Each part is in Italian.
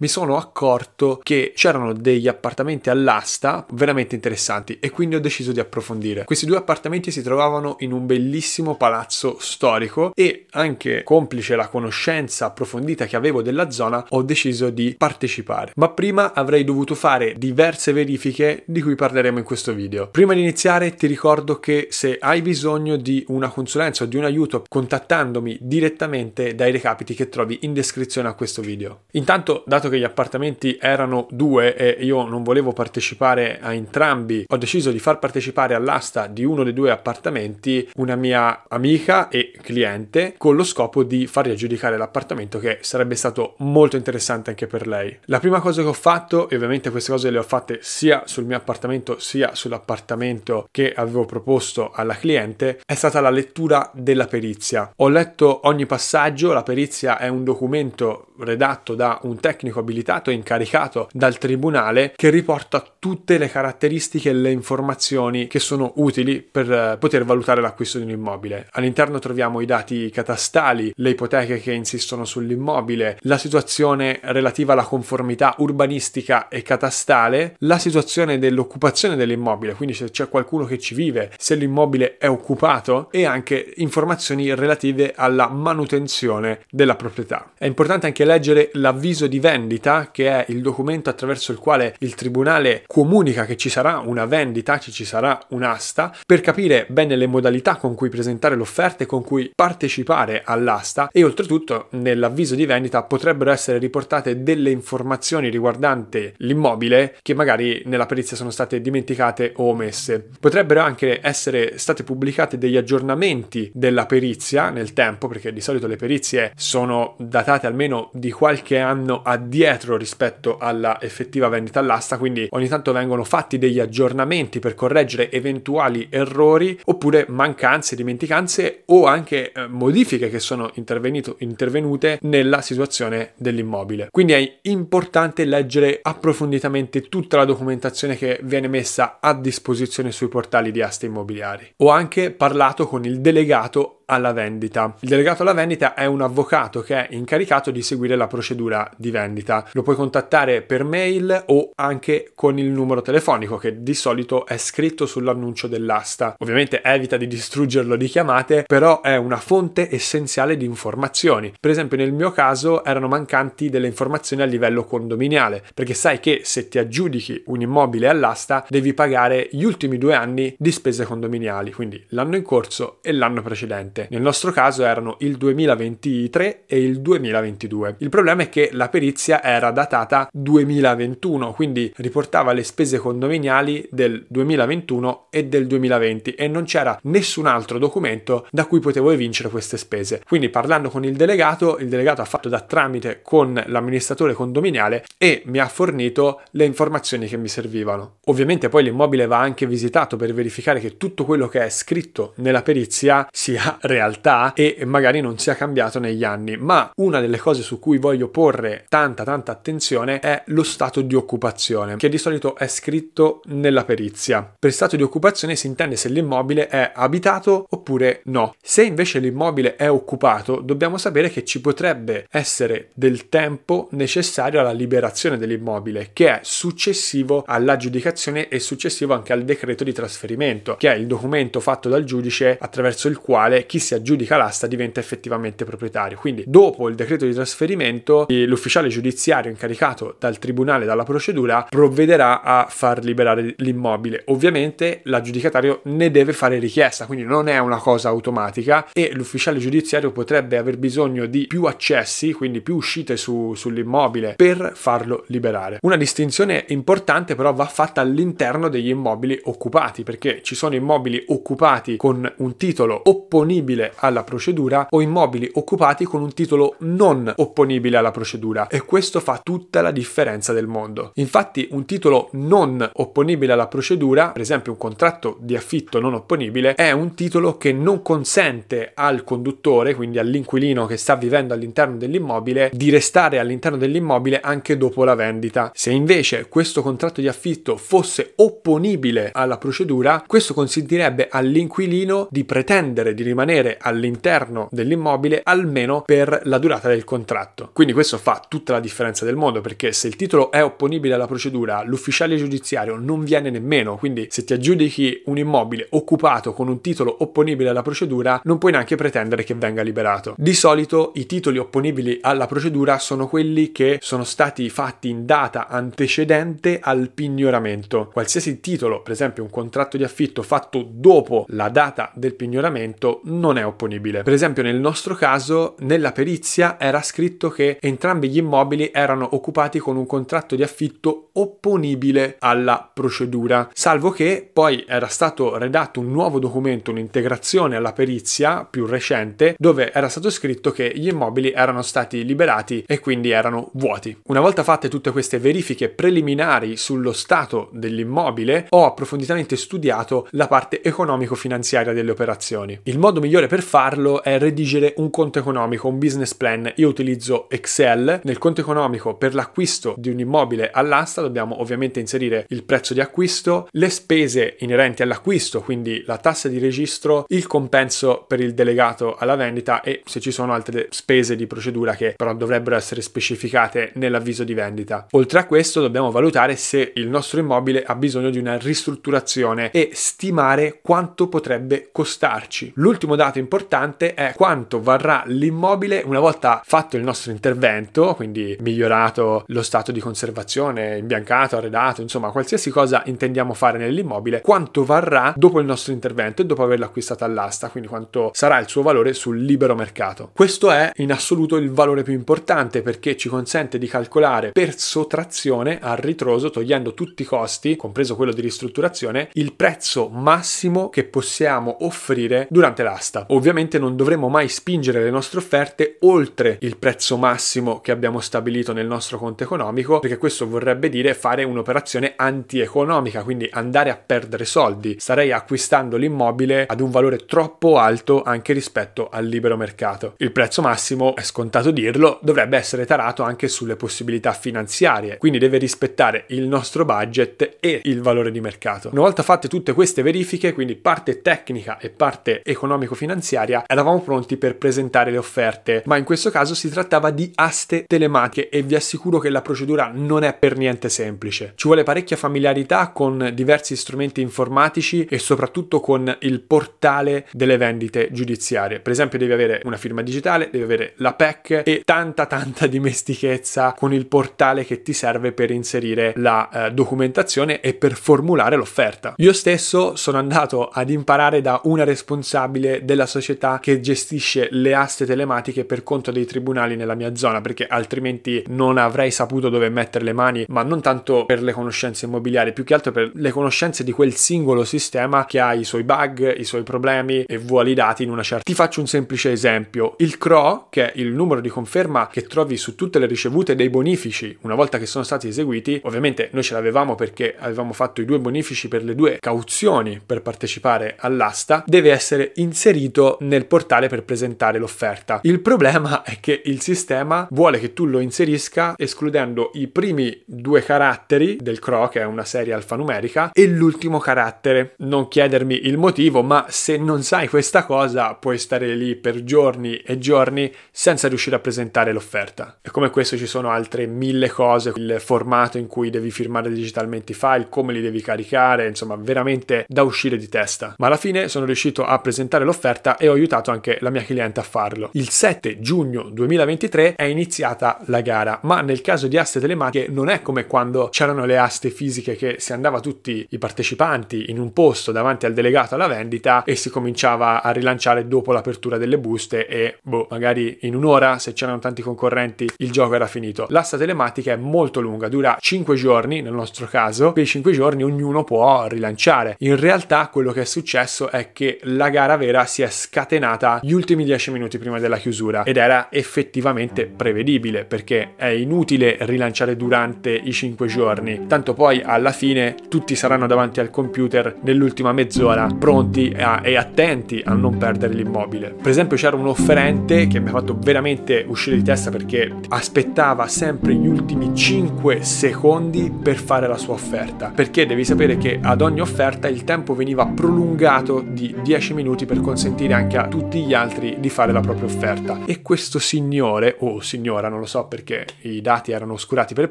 mi sono accorto che c'erano degli appartamenti all'asta veramente interessanti e quindi ho deciso di approfondire. Questi due appartamenti si trovavano in un bellissimo palazzo storico e anche complice la conoscenza approfondita che avevo della zona ho deciso di partecipare. Ma prima avrei dovuto fare diverse verifiche di cui parleremo in questo video. Prima di iniziare ti ricordo che se hai bisogno di una consulenza o di un aiuto contattandomi direttamente dai recapiti che trovi in descrizione a questo video. Intanto dato che gli appartamenti erano due e io non volevo partecipare a entrambi, ho deciso di far partecipare all'asta di uno dei due appartamenti una mia amica e cliente con lo scopo di fargli aggiudicare l'appartamento che sarebbe stato molto interessante anche per lei. La prima cosa che ho fatto, e ovviamente queste cose le ho fatte sia sul mio appartamento sia sull'appartamento che avevo proposto alla cliente, è stata la lettura della perizia. Ho letto ogni passaggio, la perizia è un documento redatto da un tecnico abilitato e incaricato dal tribunale che riporta tutte le caratteristiche e le informazioni che sono utili per eh, poter valutare l'acquisto di un immobile. All'interno troviamo i dati catastali, le ipoteche che insistono sull'immobile, la situazione relativa alla conformità urbanistica e catastale, la situazione dell'occupazione dell'immobile, quindi se c'è qualcuno che ci vive, se l'immobile è occupato e anche informazioni relative alla manutenzione della proprietà. È importante anche leggere l'avviso di vendita vendita, che è il documento attraverso il quale il tribunale comunica che ci sarà una vendita, che ci sarà un'asta, per capire bene le modalità con cui presentare l'offerta e con cui partecipare all'asta e oltretutto nell'avviso di vendita potrebbero essere riportate delle informazioni riguardanti l'immobile che magari nella perizia sono state dimenticate o omesse. Potrebbero anche essere state pubblicate degli aggiornamenti della perizia nel tempo, perché di solito le perizie sono datate almeno di qualche anno addietro dietro rispetto alla effettiva vendita all'asta, quindi ogni tanto vengono fatti degli aggiornamenti per correggere eventuali errori oppure mancanze, dimenticanze o anche eh, modifiche che sono intervenute nella situazione dell'immobile. Quindi è importante leggere approfonditamente tutta la documentazione che viene messa a disposizione sui portali di aste immobiliari. Ho anche parlato con il delegato alla vendita. Il delegato alla vendita è un avvocato che è incaricato di seguire la procedura di vendita. Lo puoi contattare per mail o anche con il numero telefonico che di solito è scritto sull'annuncio dell'asta. Ovviamente evita di distruggerlo di chiamate, però è una fonte essenziale di informazioni. Per esempio nel mio caso erano mancanti delle informazioni a livello condominiale, perché sai che se ti aggiudichi un immobile all'asta devi pagare gli ultimi due anni di spese condominiali, quindi l'anno in corso e l'anno precedente rispettivamente. Nel nostro caso erano il 2023 e il 2022. Il problema è che la perizia era datata 2021, quindi riportava le spese condominiali del 2021 e del 2020 e non c'era nessun altro documento da cui potevo evincere queste spese. Quindi parlando con il delegato, il delegato ha fatto da tramite con l'amministratore condominiale e mi ha fornito le informazioni che mi servivano. Ovviamente poi l'immobile va anche visitato per verificare che tutto quello che è scritto nella perizia sia realtà e magari non sia cambiato negli anni. Ma una delle cose su cui voglio porre tanta tanta attenzione è lo stato di occupazione, che di solito è scritto nella perizia. Per stato di occupazione si intende se l'immobile è abitato oppure no. Se invece l'immobile è occupato, dobbiamo sapere che ci potrebbe essere del tempo necessario alla liberazione dell'immobile, che è successivo all'aggiudicazione e successivo anche al decreto di trasferimento, che è il documento fatto dal giudice attraverso il quale chi si aggiudica l'asta diventa effettivamente proprietario. Quindi dopo il decreto di trasferimento eh, l'ufficiale giudiziario incaricato dal tribunale dalla procedura provvederà a far liberare l'immobile. Ovviamente l'aggiudicatario ne deve fare richiesta, quindi non è una cosa automatica e l'ufficiale giudiziario potrebbe aver bisogno di più accessi, quindi più uscite su, sull'immobile per farlo liberare. Una distinzione importante però va fatta all'interno degli immobili occupati perché ci sono immobili occupati con un titolo opponibile opponibile alla procedura o immobili occupati con un titolo non opponibile alla procedura e questo fa tutta la differenza del mondo. Infatti un titolo non opponibile alla procedura, per esempio un contratto di affitto non opponibile, è un titolo che non consente al conduttore, quindi all'inquilino che sta vivendo all'interno dell'immobile, di restare all'interno dell'immobile anche dopo la vendita. Se invece questo contratto di affitto fosse opponibile alla procedura, questo consentirebbe all'inquilino di pretendere di rimanere rimanere all'interno dell'immobile almeno per la durata del contratto. Quindi questo fa tutta la differenza del mondo perché se il titolo è opponibile alla procedura, l'ufficiale giudiziario non viene nemmeno, quindi se ti aggiudichi un immobile occupato con un titolo opponibile alla procedura, non puoi neanche pretendere che venga liberato. Di solito i titoli opponibili alla procedura sono quelli che sono stati fatti in data antecedente al pignoramento. Qualsiasi titolo, per esempio un contratto di affitto fatto dopo la data del pignoramento, non è opponibile. Per esempio nel nostro caso nella perizia era scritto che entrambi gli immobili erano occupati con un contratto di affitto opponibile alla procedura, salvo che poi era stato redatto un nuovo documento, un'integrazione alla perizia più recente, dove era stato scritto che gli immobili erano stati liberati e quindi erano vuoti. Una volta fatte tutte queste verifiche preliminari sullo stato dell'immobile, ho approfonditamente studiato la parte economico-finanziaria delle operazioni. Il modo migliore migliore per farlo è redigere un conto economico, un business plan. Io utilizzo Excel. Nel conto economico per l'acquisto di un immobile all'asta dobbiamo ovviamente inserire il prezzo di acquisto, le spese inerenti all'acquisto, quindi la tassa di registro, il compenso per il delegato alla vendita e se ci sono altre spese di procedura che però dovrebbero essere specificate nell'avviso di vendita. Oltre a questo dobbiamo valutare se il nostro immobile ha bisogno di una ristrutturazione e stimare quanto potrebbe costarci. L'ultimo dato importante è quanto varrà l'immobile una volta fatto il nostro intervento, quindi migliorato lo stato di conservazione, imbiancato, arredato, insomma qualsiasi cosa intendiamo fare nell'immobile, quanto varrà dopo il nostro intervento e dopo averlo acquistato all'asta, quindi quanto sarà il suo valore sul libero mercato. Questo è in assoluto il valore più importante perché ci consente di calcolare per sottrazione al ritroso, togliendo tutti i costi, compreso quello di ristrutturazione, il prezzo massimo che possiamo offrire durante l'asta basta. Ovviamente non dovremo mai spingere le nostre offerte oltre il prezzo massimo che abbiamo stabilito nel nostro conto economico, perché questo vorrebbe dire fare un'operazione antieconomica, quindi andare a perdere soldi. Starei acquistando l'immobile ad un valore troppo alto anche rispetto al libero mercato. Il prezzo massimo, è scontato dirlo, dovrebbe essere tarato anche sulle possibilità finanziarie, quindi deve rispettare il nostro budget e il valore di mercato. Una volta fatte tutte queste verifiche, quindi parte tecnica e parte economico finanziaria eravamo pronti per presentare le offerte, ma in questo caso si trattava di aste telematiche e vi assicuro che la procedura non è per niente semplice. Ci vuole parecchia familiarità con diversi strumenti informatici e soprattutto con il portale delle vendite giudiziarie. Per esempio devi avere una firma digitale, devi avere la PEC e tanta tanta dimestichezza con il portale che ti serve per inserire la eh, documentazione e per formulare l'offerta. Io stesso sono andato ad imparare da una responsabile della società che gestisce le aste telematiche per conto dei tribunali nella mia zona, perché altrimenti non avrei saputo dove mettere le mani, ma non tanto per le conoscenze immobiliari, più che altro per le conoscenze di quel singolo sistema che ha i suoi bug, i suoi problemi e vuole i dati in una certa. Ti faccio un semplice esempio: il CRO, che è il numero di conferma che trovi su tutte le ricevute dei bonifici una volta che sono stati eseguiti, ovviamente noi ce l'avevamo perché avevamo fatto i due bonifici per le due cauzioni per partecipare all'asta, deve essere inserito inserito nel portale per presentare l'offerta. Il problema è che il sistema vuole che tu lo inserisca escludendo i primi due caratteri del CRO, che è una serie alfanumerica, e l'ultimo carattere. Non chiedermi il motivo, ma se non sai questa cosa puoi stare lì per giorni e giorni senza riuscire a presentare l'offerta. E come questo ci sono altre mille cose, il formato in cui devi firmare digitalmente i file, come li devi caricare, insomma veramente da uscire di testa. Ma alla fine sono riuscito a presentare l'offerta offerta e ho aiutato anche la mia cliente a farlo. Il 7 giugno 2023 è iniziata la gara, ma nel caso di aste telematiche non è come quando c'erano le aste fisiche che si andava tutti i partecipanti in un posto davanti al delegato alla vendita e si cominciava a rilanciare dopo l'apertura delle buste e boh, magari in un'ora se c'erano tanti concorrenti il gioco era finito. L'asta telematica è molto lunga, dura 5 giorni nel nostro caso, per i 5 giorni ognuno può rilanciare. In realtà quello che è successo è che la gara vera si è scatenata gli ultimi 10 minuti prima della chiusura ed era effettivamente prevedibile perché è inutile rilanciare durante i 5 giorni, tanto poi alla fine tutti saranno davanti al computer nell'ultima mezz'ora pronti a, e attenti a non perdere l'immobile. Per esempio c'era un offerente che mi ha fatto veramente uscire di testa perché aspettava sempre gli ultimi 5 secondi per fare la sua offerta, perché devi sapere che ad ogni offerta il tempo veniva prolungato di 10 minuti per conseguire consentire anche a tutti gli altri di fare la propria offerta. E questo signore, o signora, non lo so perché i dati erano oscurati per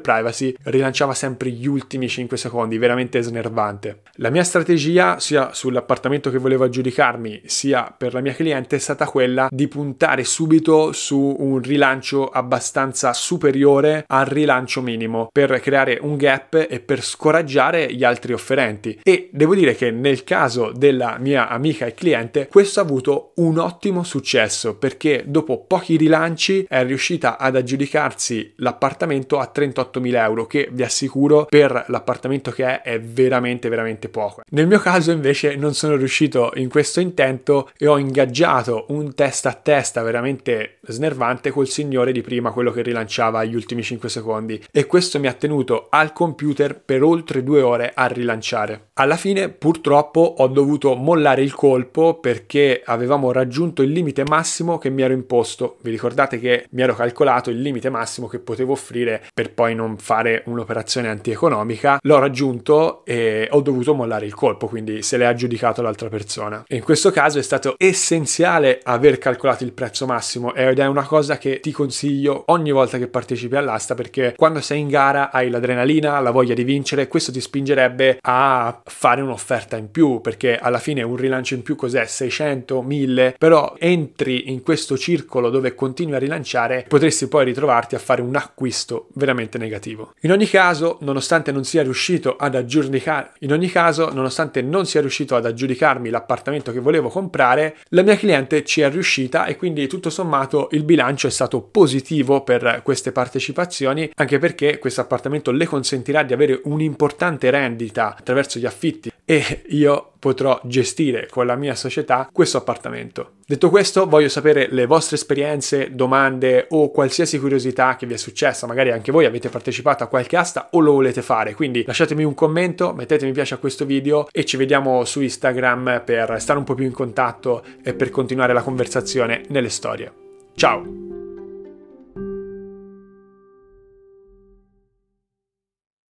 privacy, rilanciava sempre gli ultimi 5 secondi, veramente snervante. La mia strategia, sia sull'appartamento che volevo aggiudicarmi, sia per la mia cliente, è stata quella di puntare subito su un rilancio abbastanza superiore al rilancio minimo, per creare un gap e per scoraggiare gli altri offerenti. E devo dire che nel caso della mia amica e cliente, questo ha avuto un ottimo successo perché dopo pochi rilanci è riuscita ad aggiudicarsi l'appartamento a 38.000 euro che vi assicuro per l'appartamento che è è veramente veramente poco. Nel mio caso invece non sono riuscito in questo intento e ho ingaggiato un testa a testa veramente snervante col signore di prima, quello che rilanciava gli ultimi 5 secondi e questo mi ha tenuto al computer per oltre due ore a rilanciare. Alla fine purtroppo ho dovuto mollare il colpo perché avevamo raggiunto il limite massimo che mi ero imposto. Vi ricordate che mi ero calcolato il limite massimo che potevo offrire per poi non fare un'operazione antieconomica? L'ho raggiunto e ho dovuto mollare il colpo, quindi se l'è aggiudicato l'altra persona. E in questo caso è stato essenziale aver calcolato il prezzo massimo ed è una cosa che ti consiglio ogni volta che partecipi all'asta perché quando sei in gara hai l'adrenalina, la voglia di vincere, questo ti spingerebbe a fare un'offerta in più perché alla fine un rilancio in più cos'è? 600 500, 1000, però entri in questo circolo dove continui a rilanciare, potresti poi ritrovarti a fare un acquisto veramente negativo. In ogni caso, nonostante non sia riuscito ad aggiornicar- in ogni caso, nonostante non sia riuscito ad aggiudicarmi l'appartamento che volevo comprare, la mia cliente ci è riuscita e quindi tutto sommato il bilancio è stato positivo per queste partecipazioni, anche perché questo appartamento le consentirà di avere un'importante rendita attraverso gli affitti e io potrò gestire con la mia società questo appartamento. Detto questo, voglio sapere le vostre esperienze, domande o qualsiasi curiosità che vi è successa, magari anche voi avete partecipato a qualche asta o lo volete fare, quindi lasciatemi un commento, mettete mi piace a questo video e ci vediamo su Instagram per stare un po' più in contatto e per continuare la conversazione nelle storie. Ciao!